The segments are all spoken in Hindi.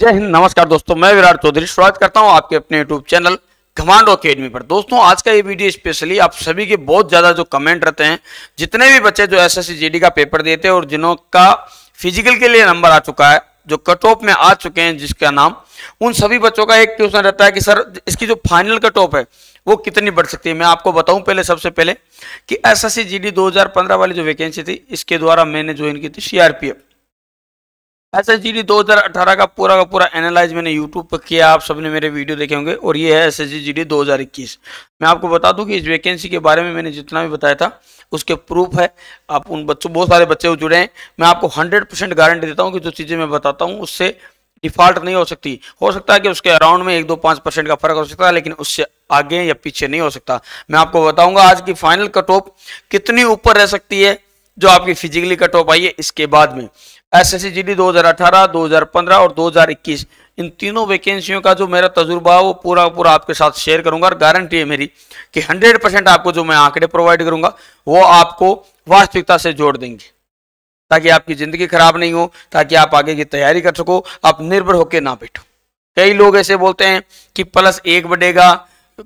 जय हिंद नमस्कार दोस्तों मैं विराट चौधरी स्वागत करता हूं आपके अपने यूट्यूब चैनल घमांडो अकेडमी पर दोस्तों आज का ये वीडियो स्पेशली आप सभी के बहुत ज़्यादा जो कमेंट रहते हैं जितने भी बच्चे जो एस एस का पेपर देते हैं और जिनों का फिजिकल के लिए नंबर आ चुका है जो कट ऑफ में आ चुके हैं जिसका नाम उन सभी बच्चों का एक क्वेश्चन रहता है कि सर इसकी जो फाइनल कट ऑफ है वो कितनी बढ़ सकती है मैं आपको बताऊं पहले सबसे पहले कि एस एस 2015 वाली जो वैकेंसी थी इसके द्वारा मैंने जो इनकी थी CRPF S S G D दो हज़ार अठारह का पूरा का पूरा एनालाइज मैंने यूट्यूब पर किया आप सबने मेरे वीडियो देखे होंगे और ये है S S G G D दो हज़ार इक्कीस मैं आपको बता दूं कि इस वैकेंसी के बारे में मैंने जितना भी बताया था उसके प्रूफ है आप उन बच्चों बहुत सारे बच्चे जुड़े हैं मैं आपको हंड्रेड परसेंट गारंटी देता हूँ कि जो चीज़ें मैं बताता हूँ उससे डिफॉल्ट नहीं हो सकती हो सकता है कि उसके अराउंड में एक दो पाँच परसेंट का फर्क हो सकता है लेकिन उससे आगे या पीछे नहीं हो सकता मैं आपको बताऊँगा आज की फाइनल कट ऑफ कितनी ऊपर रह सकती है जो आपकी फिजिकली कट ऑफ आई है इसके बाद में S S C G D दो हज़ार अठारह दो हजार पंद्रह और दो हजार इक्कीस इन तीनों वैकेंसियों का जो मेरा तजुर्बा है वो पूरा पूरा आपके साथ शेयर करूंगा और गारंटी है मेरी कि हंड्रेड परसेंट आपको जो मैं आंकड़े प्रोवाइड करूंगा वो आपको वास्तविकता से जोड़ देंगे ताकि आपकी ज़िंदगी खराब नहीं हो ताकि आप आगे की तैयारी कर सको आप निर्भर होकर ना बैठो कई लोग ऐसे बोलते हैं कि प्लस एक बढ़ेगा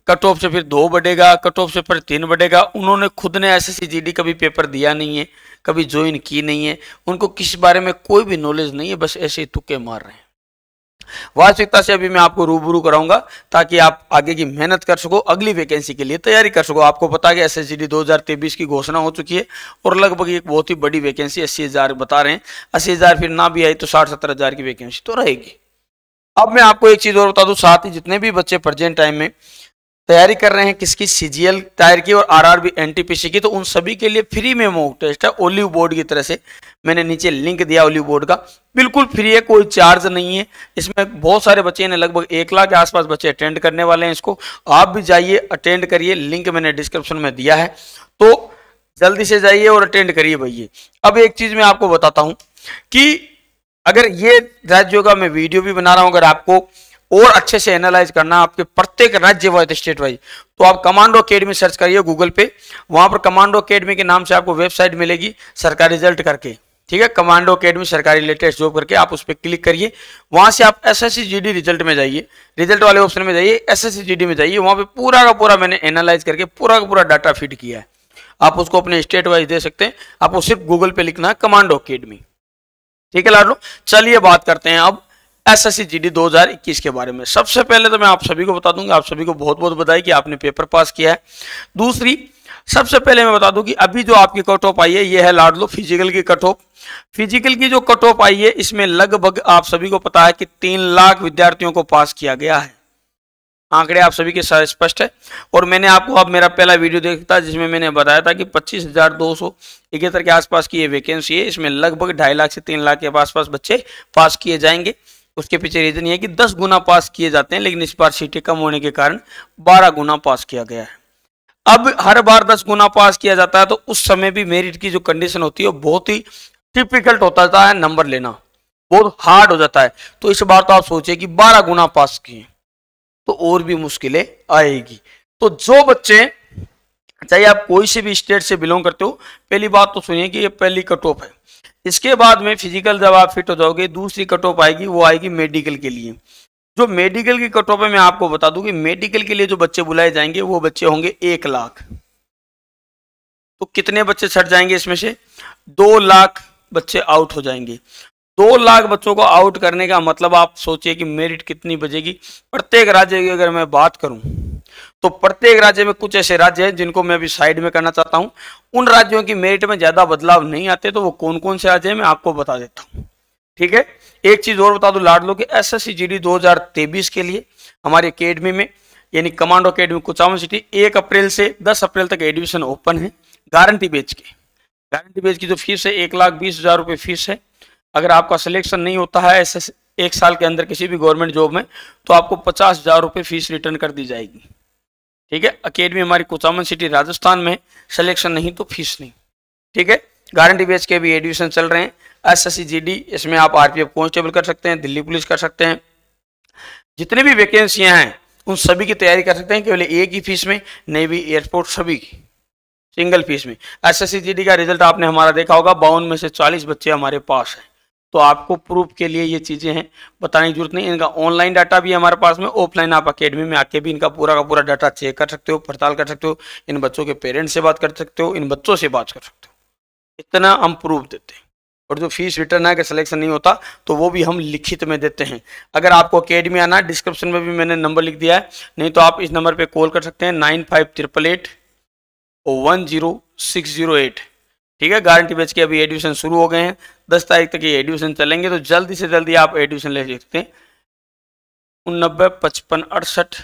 कट ऑफ से फिर दो बढ़ेगा कट ऑफ से फिर तीन बढ़ेगा उन्होंने खुद ने एस एस कभी पेपर दिया नहीं है कभी ज्वाइन की नहीं है उनको किस बारे में कोई भी नॉलेज नहीं है बस ऐसे ही तुक्के मार रहे हैं वास्तविकता से अभी मैं आपको रूबरू कराऊंगा ताकि आप आगे की मेहनत कर सको अगली वैकेंसी के लिए तैयारी कर सको आपको पता है कि एस एस 2023 की घोषणा हो चुकी है और लगभग एक बहुत ही बड़ी वैकेंसी अस्सी हज़ार बता रहे हैं अस्सी हज़ार फिर ना भी आई तो साठ सत्तर हज़ार की वैकेंसी तो रहेगी अब मैं आपको एक चीज़ और बता दू साथ ही जितने भी बच्चे प्रजेंट टाइम में तैयारी कर रहे हैं किसकी सीजीएल टायर की और आरआरबी एनटीपीसी की तो उन सभी के लिए फ्री में मॉक टेस्ट है ओलिव बोर्ड की तरह से मैंने नीचे लिंक दिया ओलिव बोर्ड का बिल्कुल फ्री है कोई चार्ज नहीं है इसमें बहुत सारे बच्चे ने लगभग एक लाख के आसपास बच्चे अटेंड करने वाले हैं इसको आप भी जाइए अटेंड करिए लिंक मैंने डिस्क्रिप्शन में दिया है तो जल्दी से जाइए और अटेंड करिए भैया अब एक चीज मैं आपको बताता हूँ कि अगर ये राज्यों का मैं वीडियो भी बना रहा हूँ अगर आपको और अच्छे से एनालाइज करना आपके प्रत्येक राज्य वाइज स्टेट वाइज तो आप कमांडो अकेडमी सर्च करिए गूगल पे वहां पर कमांडो अकेडमी के नाम से आपको वेबसाइट मिलेगी सरकार रिजल्ट करके ठीक है कमांडो अकेडमी सरकारी लेटेस्ट जॉब करके आप उस पर क्लिक करिए वहां से आप एस एस रिजल्ट में जाइए रिजल्ट वाले ऑप्शन में जाइए एस एस में जाइए वहां पर पूरा का पूरा मैंने एनालाइज करके पूरा का पूरा डाटा फीड किया है आप उसको अपने स्टेट वाइज दे सकते हैं आपको सिर्फ गूगल पे लिखना है कमांडो अकेडमी ठीक है लाडलो चलिए बात करते हैं अब एसएससी जीडी 2021 के बारे में सबसे पहले तो मैं आप सभी को बता दूंगा आप सभी को बहुत बहुत बधाई कि आपने पेपर पास किया है दूसरी सबसे पहले मैं बता दूं कि अभी जो आपकी कट ऑफ आई है ये है लाडलो फिजिकल की कट ऑफ फिजिकल की जो कट ऑफ आई है इसमें लगभग आप सभी को पता है कि तीन लाख विद्यार्थियों को पास किया गया है आंकड़े आप सभी के साथ स्पष्ट है और मैंने आपको अब आप मेरा पहला वीडियो देखा था जिसमें मैंने बताया था कि पच्चीस हजार दो सौ इकहत्तर के आसपास की ये वैकेंसी है इसमें लगभग ढाई लाख से तीन लाख के आसपास बच्चे पास किए जाएंगे उसके पीछे रीज़न ये कि दस गुना पास किए जाते हैं लेकिन इस बार सीटें कम होने के कारण बारह गुना पास किया गया है अब हर बार दस गुना पास किया जाता है तो उस समय भी मेरिट की जो कंडीशन होती है वो बहुत ही डिफिकल्ट होता जाता है नंबर लेना बहुत हार्ड हो जाता है तो इस बार तो आप सोचिए कि बारह गुना पास किए तो और भी मुश्किलें आएगी तो जो बच्चे चाहे आप कोई से भी स्टेट से बिलोंग करते हो पहली बात तो सुनिए कि ये पहली कट ऑफ है इसके बाद में फिजिकल जब आप फिट हो जाओगे दूसरी कट ऑफ आएगी वो आएगी मेडिकल के लिए जो मेडिकल की कट ऑफ है मैं आपको बता दूं कि मेडिकल के लिए जो बच्चे बुलाए जाएंगे वो बच्चे होंगे एक लाख तो कितने बच्चे छट जाएंगे इसमें से दो लाख बच्चे आउट हो जाएंगे दो लाख बच्चों को आउट करने का मतलब आप सोचिए कि मेरिट कितनी बजेगी प्रत्येक राज्य की अगर मैं बात करूं तो प्रत्येक राज्य में कुछ ऐसे राज्य हैं जिनको मैं अभी साइड में करना चाहता हूं उन राज्यों की मेरिट में ज्यादा बदलाव नहीं आते तो वो कौन कौन से राज्य हैं मैं आपको बता देता हूं ठीक है एक चीज और बता लाड लो कि S S C G D दो के लिए हमारी अकेडमी में यानी कमांडो अकेडमी कुचावन सिटी एक अप्रैल से दस अप्रैल तक एडमिशन ओपन है गारंटी बेच के गारंटी बेच की जो फीस है एक लाख बीस हजार रुपये फीस है अगर आपका सिलेक्शन नहीं होता है ऐसे एक साल के अंदर किसी भी गवर्नमेंट जॉब में तो आपको पचास हजार रुपये फीस रिटर्न कर दी जाएगी ठीक है अकेडमी हमारी कुचामन सिटी राजस्थान में सिलेक्शन नहीं तो फीस नहीं ठीक है गारंटी बेच के भी एडमिशन चल रहे हैं S S C G D इसमें आप आरपीएफ कांस्टेबल कर सकते हैं दिल्ली पुलिस कर सकते हैं जितने भी वैकेंसियां हैं उन सभी की तैयारी कर सकते हैं केवल एक ही फीस में नेवी एयरपोर्ट सभी की सिंगल फीस में S S C G D का रिजल्ट आपने हमारा देखा होगा बावन में से चालीस बच्चे हमारे पास हैं तो आपको प्रूफ के लिए ये चीज़ें हैं बताने की जरूरत नहीं इनका ऑनलाइन डाटा भी हमारे पास में ऑफलाइन आप अकेडमी में आके भी इनका पूरा का पूरा डाटा चेक कर सकते हो पड़ताल कर सकते हो इन बच्चों के पेरेंट्स से बात कर सकते हो इन बच्चों से बात कर सकते हो इतना हम प्रूफ देते हैं और जो फीस रिटर्न है अगर सिलेक्शन नहीं होता तो वो भी हम लिखित में देते हैं अगर आपको अकेडमी आना है डिस्क्रिप्शन में भी मैंने नंबर लिख दिया है नहीं तो आप इस नंबर पे कॉल कर सकते हैं nine five triple eight one zero six zero eight ठीक है गारंटी बेच के अभी एडमिशन शुरू हो गए हैं दस तारीख तक ये एडमिशन चलेंगे तो जल्दी से जल्दी आप एडमिशन ले सकते हैं नब्बे पचपन अड़सठ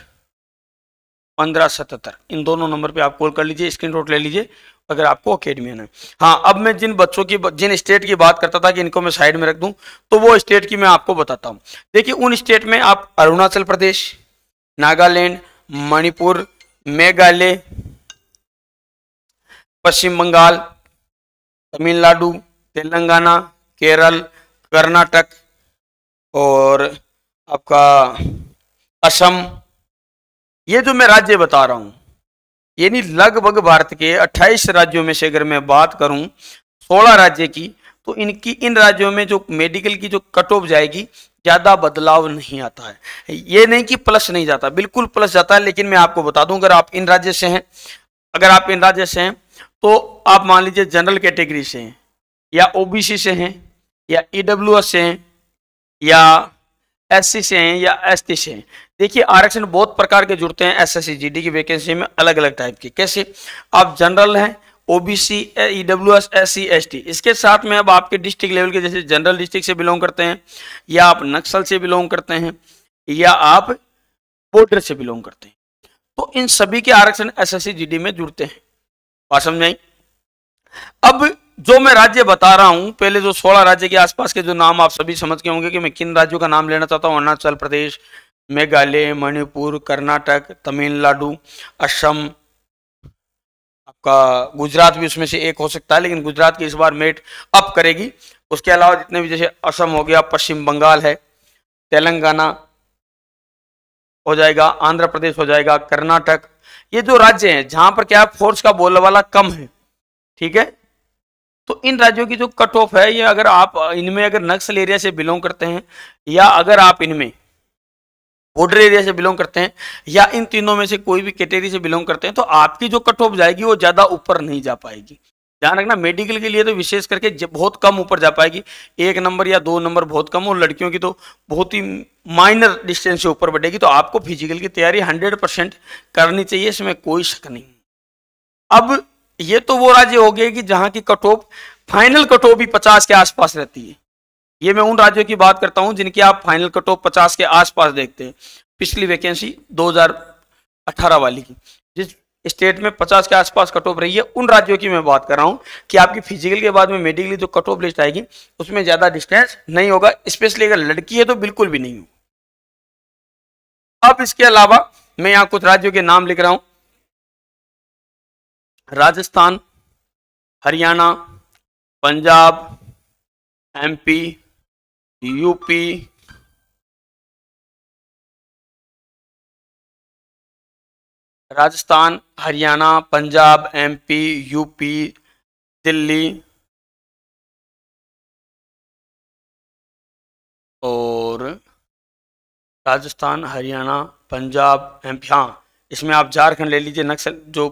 पंद्रह सतहत्तर इन दोनों नंबर पे आप कॉल कर लीजिए स्क्रीन ले लीजिए अगर आपको अकेडमी आना है हाँ अब मैं जिन बच्चों की जिन स्टेट की बात करता था कि इनको मैं साइड में रख दूं तो वो स्टेट की मैं आपको बताता हूँ देखिए उन स्टेट में आप अरुणाचल प्रदेश नागालैंड मणिपुर मेघालय पश्चिम बंगाल तमिलनाडु तेलंगाना केरल कर्नाटक और आपका असम ये जो मैं राज्य बता रहा हूँ यानी लगभग भारत के 28 राज्यों में से अगर मैं बात करूँ 16 राज्य की तो इनकी इन राज्यों में जो मेडिकल की जो कट ऑफ जाएगी ज़्यादा बदलाव नहीं आता है ये नहीं कि प्लस नहीं जाता बिल्कुल प्लस जाता है लेकिन मैं आपको बता दूं अगर आप इन राज्य से हैं अगर आप इन राज्य से हैं तो आप मान लीजिए जनरल कैटेगरी से हैं या ओबीसी से हैं या ईडब्ल्यूएस e से हैं या एससी से हैं या एसटी से हैं देखिए आरक्षण बहुत प्रकार के जुड़ते हैं एसएससी जीडी की वैकेंसी में अलग अलग टाइप के कैसे आप जनरल हैं OBC W S S C S T इसके साथ में अब आपके डिस्ट्रिक्ट लेवल के जैसे जनरल डिस्ट्रिक्ट से बिलोंग करते हैं या आप नक्सल से बिलोंग करते हैं या आप बॉर्डर से बिलोंग करते हैं तो इन सभी के आरक्षण जी डी में जुड़ते हैं बात समझ आई अब जो मैं राज्य बता रहा हूं पहले जो सोलह राज्य के आसपास के जो नाम आप सभी समझ के होंगे कि मैं किन राज्यों का नाम लेना चाहता हूं अरुणाचल प्रदेश मेघालय मणिपुर कर्नाटक तमिलनाडु असम आपका गुजरात भी उसमें से एक हो सकता है लेकिन गुजरात की इस बार मेट अप करेगी उसके अलावा जितने भी जैसे असम हो गया पश्चिम बंगाल है तेलंगाना हो जाएगा आंध्र प्रदेश हो जाएगा कर्नाटक ये जो राज्य हैं जहां पर क्या फोर्स का बोलवाला कम है ठीक है तो इन राज्यों की जो कट ऑफ है ये अगर आप इनमें अगर नक्सल एरिया से बिलोंग करते हैं या अगर आप इनमें बॉर्डर एरिया से बिलोंग करते हैं या इन तीनों में से कोई भी कैटेगरी से बिलोंग करते हैं तो आपकी जो कट ऑफ जाएगी वो ज़्यादा ऊपर नहीं जा पाएगी ध्यान रखना मेडिकल के लिए तो विशेष करके बहुत कम ऊपर जा पाएगी एक नंबर या दो नंबर बहुत कम और लड़कियों की तो बहुत ही माइनर डिस्टेंस से ऊपर बढ़ेगी तो आपको फिजिकल की तैयारी हंड्रेड परसेंट करनी चाहिए इसमें कोई शक नहीं अब ये तो वो राज्य हो गए कि जहाँ की cut off final cut off भी पचास के आसपास रहती है ये मैं उन राज्यों की बात करता हूँ जिनकी आप फाइनल कट ऑफ पचास के आसपास देखते हैं पिछली वैकेंसी 2018 वाली की जिस स्टेट में 50 के आसपास कट ऑफ रही है उन राज्यों की मैं बात कर रहा हूं कि आपकी फिजिकल के बाद में मेडिकली जो कट ऑफ लिस्ट आएगी उसमें ज़्यादा डिस्टेंस नहीं होगा स्पेशली अगर लड़की है तो बिल्कुल भी नहीं होगा अब इसके अलावा मैं यहाँ कुछ राज्यों के नाम लिख रहा हूं Rajasthan Haryana Punjab MP UP Rajasthan Haryana Punjab MP UP Delhi और राजस्थान हरियाणा पंजाब एमपी हाँ इसमें आप झारखंड ले लीजिए नक्सल जो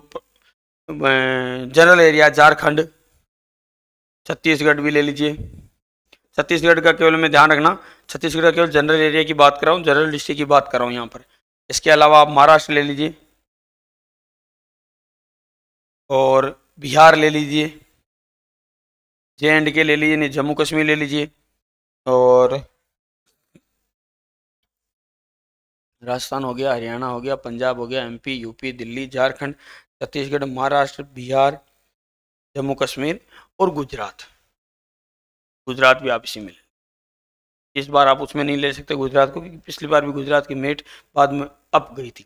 जनरल एरिया झारखंड छत्तीसगढ़ भी ले लीजिए छत्तीसगढ़ का केवल मैं ध्यान रखना छत्तीसगढ़ का केवल जनरल एरिया की बात कर रहा हूँ जनरल डिस्ट्रिक्ट की बात कर रहा हूँ यहाँ पर इसके अलावा आप महाराष्ट्र ले लीजिए और बिहार ले लीजिए जे एंड के ले लीजिए नहीं जम्मू कश्मीर ले लीजिए और राजस्थान हो गया हरियाणा हो गया पंजाब हो गया एमपी यूपी दिल्ली झारखंड छत्तीसगढ़ महाराष्ट्र बिहार जम्मू कश्मीर और गुजरात गुजरात भी आप इसी में इस बार आप उसमें नहीं ले सकते गुजरात को क्योंकि पिछली बार भी गुजरात की मेट बाद में अप गई थी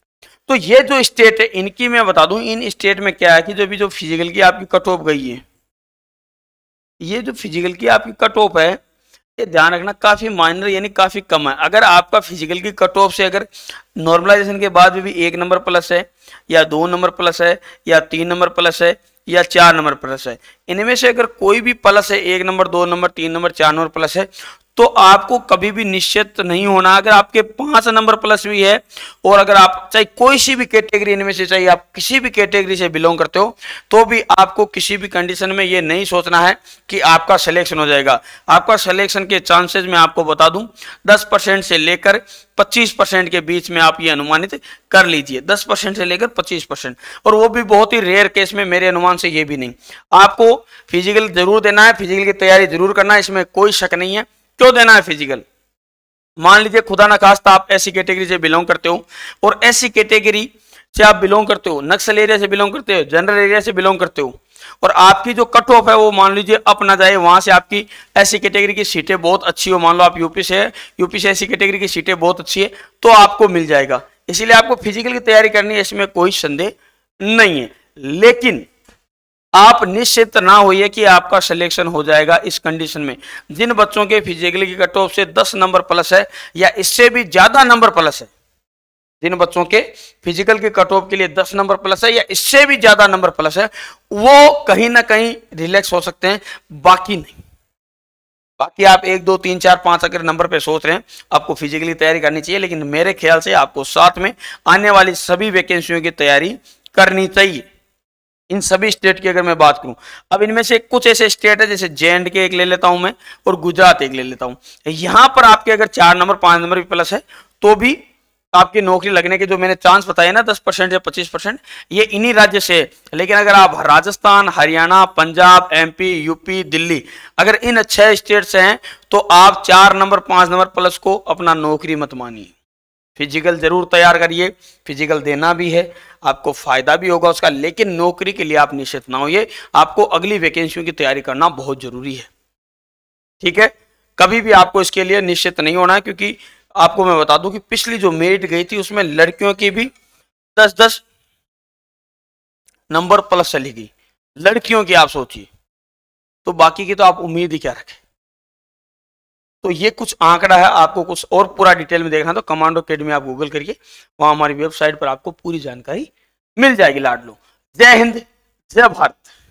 तो ये जो स्टेट है इनकी मैं बता दूं इन स्टेट में क्या है कि जो भी जो फिजिकल की आपकी कट ऑफ गई है ये जो फिजिकल की आपकी कट ऑफ है ये ध्यान रखना काफ़ी माइनर यानी काफ़ी कम है अगर आपका फिजिकल की कट ऑफ से अगर नॉर्मलाइजेशन के बाद भी भी एक नंबर प्लस है या दो नंबर प्लस है या तीन नंबर प्लस है या चार नंबर प्लस है इनमें से अगर कोई भी प्लस है एक नंबर दो नंबर तीन नंबर चार नंबर प्लस है तो आपको कभी भी निश्चित नहीं होना अगर आपके पांच नंबर प्लस भी है और अगर आप चाहे कोई सी भी कैटेगरी इनमें से चाहिए आप किसी भी कैटेगरी से बिलोंग करते हो तो भी आपको किसी भी कंडीशन में ये नहीं सोचना है कि आपका सिलेक्शन हो जाएगा आपका सिलेक्शन के चांसेज मैं आपको बता दूं दस परसेंट से लेकर पच्चीस परसेंट के बीच में आप ये अनुमानित कर लीजिए दस परसेंट से लेकर पच्चीस परसेंट और वो भी बहुत ही रेयर केस में मेरे अनुमान से ये भी नहीं आपको फिजिकल जरूर देना है फिजिकल की तैयारी जरूर करना है इसमें कोई शक नहीं है क्यों देना है फिजिकल मान लीजिए खुदा ना खास्ता आप ऐसी कैटेगरी से बिलोंग करते हो और ऐसी कैटेगरी से आप बिलोंग करते हो नक्सल एरिया से बिलोंग करते हो जनरल एरिया से बिलोंग करते हो और आपकी जो कट ऑफ है वो मान लीजिए अप ना जाए वहां से आपकी ऐसी कैटेगरी की सीटें बहुत अच्छी हो मान लो आप यूपी से यूपी से ऐसी कैटेगरी की सीटें बहुत अच्छी है तो आपको मिल जाएगा इसीलिए आपको फिजिकल की तैयारी करनी है इसमें कोई संदेह नहीं है लेकिन आप निश्चित ना होइए कि आपका सिलेक्शन हो जाएगा इस कंडीशन में जिन बच्चों के फिजिकली की कट ऑफ से 10 नंबर प्लस है या इससे भी ज़्यादा नंबर प्लस है जिन बच्चों के फिजिकल के कट ऑफ के लिए 10 नंबर प्लस है या इससे भी ज़्यादा नंबर प्लस है वो कहीं ना कहीं रिलैक्स हो सकते हैं बाकी नहीं बाकी आप एक दो तीन चार पांच अगर नंबर पे सोच रहे हैं आपको फिजिकली तैयारी करनी चाहिए लेकिन मेरे ख्याल से आपको साथ में आने वाली सभी वैकेंसियों की तैयारी करनी चाहिए इन सभी स्टेट की अगर मैं बात करूं अब इनमें से कुछ ऐसे स्टेट है जैसे जे एंड के एक ले लेता हूं मैं और गुजरात एक ले लेता हूं यहां पर आपके अगर चार नंबर पांच नंबर भी प्लस है तो भी आपकी नौकरी लगने के जो मैंने चांस बताए ना दस परसेंट या पच्चीस परसेंट ये इन्हीं राज्य से लेकिन अगर आप राजस्थान हरियाणा पंजाब एमपी यूपी दिल्ली अगर इन छह स्टेट से हैं तो आप चार नंबर पांच नंबर प्लस को अपना नौकरी मत मानिए फिजिकल ज़रूर तैयार करिए फिजिकल देना भी है आपको फ़ायदा भी होगा उसका लेकिन नौकरी के लिए आप निश्चित ना होइए आपको अगली वैकेंसियों की तैयारी करना बहुत ज़रूरी है ठीक है कभी भी आपको इसके लिए निश्चित नहीं होना है क्योंकि आपको मैं बता दूं कि पिछली जो मेरिट गई थी उसमें लड़कियों की भी दस दस नंबर प्लस चली गई लड़कियों की आप सोचिए तो बाकी की तो आप उम्मीद ही क्या रखें तो ये कुछ आंकड़ा है आपको कुछ और पूरा डिटेल में देखना तो कमांडो अकेडमी आप गूगल करिए वहां हमारी वेबसाइट पर आपको पूरी जानकारी मिल जाएगी लाडलो जय हिंद जय भारत